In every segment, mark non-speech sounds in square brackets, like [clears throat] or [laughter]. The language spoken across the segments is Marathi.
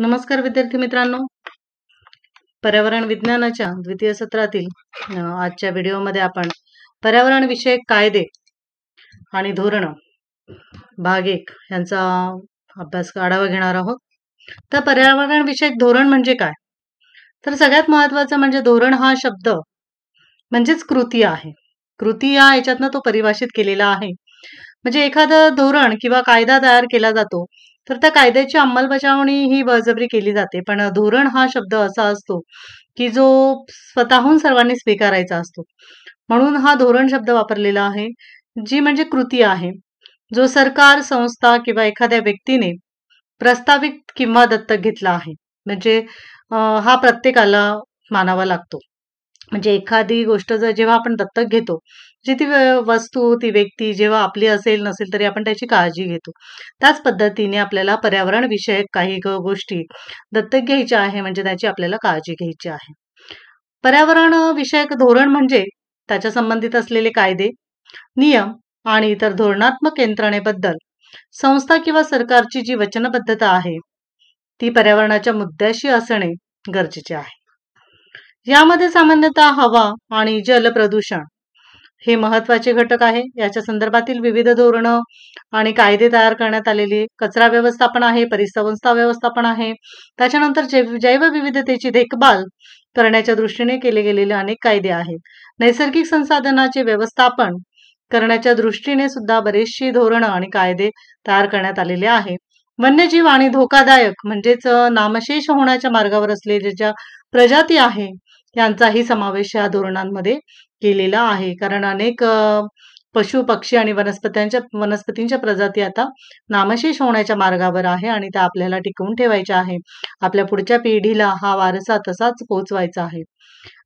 नमस्कार विद्यार्थी मित्रांनो पर्यावरण विज्ञानाच्या द्वितीय सत्रातील आजच्या व्हिडिओमध्ये आपण पर्यावरण विषयक कायदे आणि धोरण भाग एक यांचा अभ्यास आढावा घेणार आहोत तर पर्यावरण विषयक धोरण म्हणजे काय तर सगळ्यात महत्वाचं म्हणजे धोरण हा शब्द म्हणजेच कृती आहे कृती या याच्यातनं तो परिभाषित केलेला आहे म्हणजे एखादं धोरण किंवा कायदा तयार केला जातो तर त्या कायद्याची अंमलबजावणी ही बळजबरी केली जाते पण धोरण हा शब्द असा असतो की जो स्वतःहून सर्वांनी स्वीकारायचा असतो म्हणून हा धोरण शब्द वापरलेला आहे जी म्हणजे कृती आहे जो सरकार संस्था किंवा एखाद्या व्यक्तीने प्रस्तावित किंवा दत्तक घेतला आहे म्हणजे हा प्रत्येकाला मानावा लागतो म्हणजे एखादी गोष्ट जर जेव्हा आपण दत्तक घेतो जी ती वस्तू ती व्यक्ती जेव्हा आपली असेल नसेल तरी आपण त्याची काळजी घेतो त्याच पद्धतीने आपल्याला पर्यावरण विषयक काही गोष्टी दत्तक घ्यायच्या आहे म्हणजे त्याची आपल्याला काळजी घ्यायची आहे पर्यावरण विषयक धोरण म्हणजे त्याच्या संबंधित असलेले कायदे नियम आणि इतर धोरणात्मक यंत्रणेबद्दल संस्था किंवा सरकारची जी वचनबद्धता आहे ती पर्यावरणाच्या मुद्द्याशी असणे गरजेचे आहे यामध्ये सामान्यतः हवा आणि जल प्रदूषण हे महत्वाचे घटक आहे याच्या संदर्भातील विविध धोरण आणि कायदे तयार करण्यात आलेले कचरा व्यवस्थापन आहे परिसंस्था व्यवस्थापन आहे त्याच्यानंतर जैवविविधतेची देखभाल करण्याच्या दृष्टीने केले गेलेले अनेक कायदे आहेत नैसर्गिक संसाधनाचे व्यवस्थापन करण्याच्या दृष्टीने सुद्धा बरेचशी धोरणं आणि कायदे तयार करण्यात आलेले आहे वन्यजीव आणि धोकादायक म्हणजेच नामशेष होण्याच्या मार्गावर असलेल्या ज्या प्रजाती आहे यांचाही समावेश या धोरणांमध्ये केलेला आहे कारण अनेक पशु पक्षी आणि वनस्पत्यांच्या वनस्पतींच्या प्रजाती आता नामशेष होण्याच्या मार्गावर आहे आणि त्या आपल्याला टिकवून ठेवायच्या आहे आपल्या पुढच्या पिढीला हा वारसा तसाच पोहोचवायचा आहे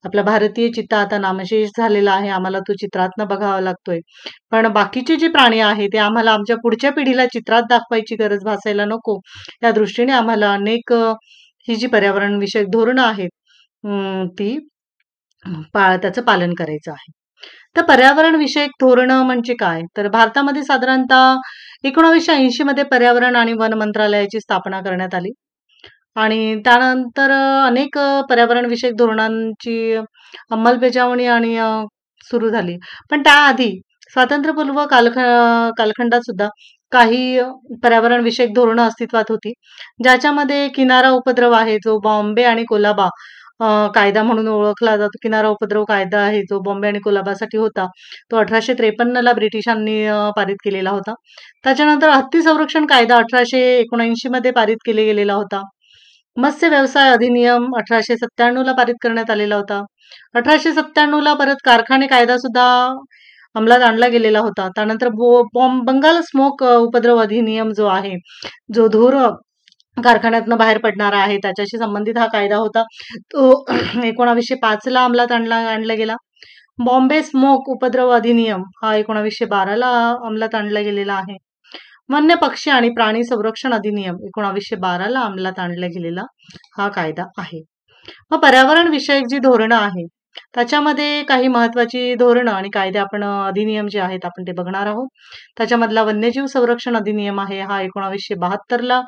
आपला भारतीय चित्ता आता नामशेष झालेला आहे आम्हाला तो चित्रातनं बघावा लागतोय पण बाकीचे जे प्राणी आहे ते आम्हाला आमच्या पुढच्या पिढीला चित्रात दाखवायची गरज भासायला नको या दृष्टीने आम्हाला अनेक ही जी पर्यावरण विषयक धोरणं आहेत ती त्याच त्याचं पालन करायचं आहे तर पर्यावरण विषयक धोरण म्हणजे काय तर भारतामध्ये साधारणतः एकोणावीसशे ऐंशी मध्ये पर्यावरण आणि वन मंत्रालयाची स्थापना करण्यात आली आणि त्यानंतर अनेक पर्यावरण विषयक धोरणांची अंमलबजावणी आणि सुरू झाली पण त्याआधी स्वातंत्र्यपूर्व कालख कालखंडात सुद्धा काही पर्यावरणविषयक धोरणं अस्तित्वात होती ज्याच्यामध्ये किनारा उपद्रव आहे जो बॉम्बे आणि कोलाबा कायदा म्हणून ओळखला जातो किनारा उपद्रव कायदा आहे जो बॉम्बे आणि कोलाबासाठी होता तो अठराशे ला ब्रिटिशांनी पारित केलेला होता त्याच्यानंतर हत्ती संरक्षण कायदा अठराशे एकोणऐंशी मध्ये पारित केले गेलेला होता मत्स्य व्यवसाय अधिनियम अठराशे ला पारित करण्यात आलेला होता अठराशे ला परत कारखाने कायदा सुद्धा अंमलात आणला गेलेला होता त्यानंतर बंगाल स्मोक उपद्रव अधिनियम जो आहे जो धोर कारखान्यातनं बाहेर पडणारा आहे त्याच्याशी संबंधित हा कायदा होता तो [clears throat] एकोणावीसशे पाच ला अंमलात आणला आणला गेला बॉम्बे स्मोक उपद्रव अधिनियम हा एकोणावीसशे बाराला अंमलात आणला गेलेला आहे वन्य पक्षी आणि प्राणी संरक्षण अधिनियम एकोणावीसशे बाराला अंमलात आणला गेलेला हा कायदा आहे मग पर्यावरण विषयक जी धोरणं आहे त्याच्यामध्ये काही महत्वाची धोरणं आणि कायदे आपण अधिनियम जे आहेत आपण ते बघणार आहोत त्याच्यामधला वन्यजीव संरक्षण अधिनियम आहे हा एकोणावीसशे बहात्तरला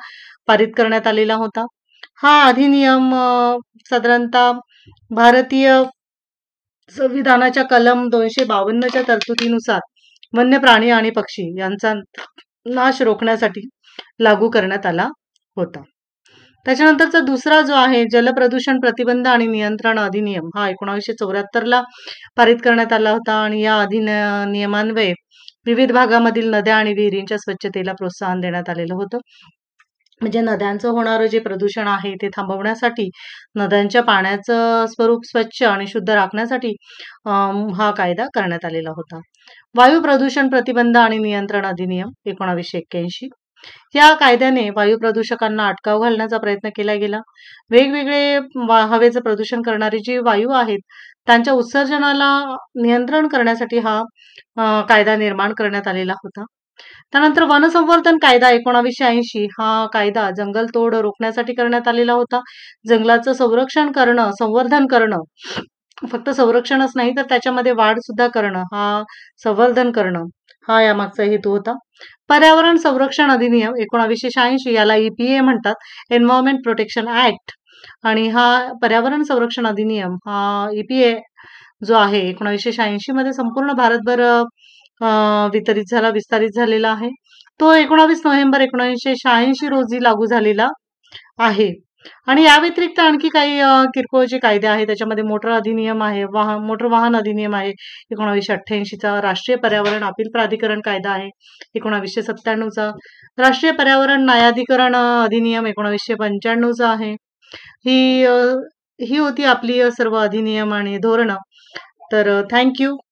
पारित करण्यात आलेला होता हा अधिनियम साधारणतः भारतीय संविधानाच्या कलम दोनशे बावन्नच्या तरतुदीनुसार वन्य प्राणी आणि पक्षी यांचा नाश रोखण्यासाठी लागू करण्यात आला होता त्याच्यानंतरचा दुसरा जो आहे जलप्रदूषण प्रतिबंध आणि नियंत्रण अधिनियम हा चौऱ्याहत्तर ला पारित करण्यात आला होता आणि या अधिनियमान्वये विविध भागामधील नद्या आणि विहिरींच्या स्वच्छतेला प्रोत्साहन देण्यात आलेलं होतं म्हणजे नद्यांचं होणारं जे प्रदूषण आहे ते थांबवण्यासाठी नद्यांच्या पाण्याचं स्वरूप स्वच्छ आणि शुद्ध राखण्यासाठी हा कायदा करण्यात आलेला होता वायू प्रदूषण प्रतिबंध आणि नियंत्रण अधिनियम एकोणावीसशे एक्क्याऐंशी या कायद्याने वायू प्रदूषकांना अटकाव घालण्याचा प्रयत्न केला गेला वेगवेगळे हवेचं प्रदूषण करणारे जी वायू आहेत त्यांच्या उत्सर्जनाला नियंत्रण करण्यासाठी हा कायदा निर्माण करण्यात आलेला होता त्यानंतर वनसंवर्धन कायदा एकोणावीसशे ऐंशी हा कायदा जंगलतोड रोखण्यासाठी करण्यात आलेला होता जंगलाचं संरक्षण करणं संवर्धन करणं फक्त संरक्षणच नाही तर त्याच्यामध्ये वाढ सुद्धा करणं हा संवर्धन करणं हा यामागचा हेतू होता पर्यावरण संरक्षण अधिनियम एकोणावीसशे शहाऐंशी याला ईपीए e म्हणतात एन्व्हायरमेंट प्रोटेक्शन ऍक्ट आणि हा पर्यावरण संरक्षण अधिनियम हा ईपीए e जो आहे एकोणावीसशे शहाऐंशी मध्ये संपूर्ण भारतभर वितरित झाला विस्तारित झालेला आहे तो एकोणावीस नोव्हेंबर एकोणीसशे शहाऐंशी रोजी लागू झालेला आहे आणि या व्यतिरिक्त आणखी काही किरकोळ जे कायदे आहेत त्याच्यामध्ये मोटर अधिनियम आहे वाहन मोटर वाहन अधिनियम आहे एकोणावीसशे अठ्ठ्याऐंशीचा राष्ट्रीय पर्यावरण अपील प्राधिकरण कायदा आहे एकोणावीसशे सत्त्याण्णवचा राष्ट्रीय पर्यावरण न्यायाधिकरण अधिनियम एकोणावीसशे पंच्याण्णवचा आहे ही ही होती आपली सर्व अधिनियम आणि धोरणं तर थँक्यू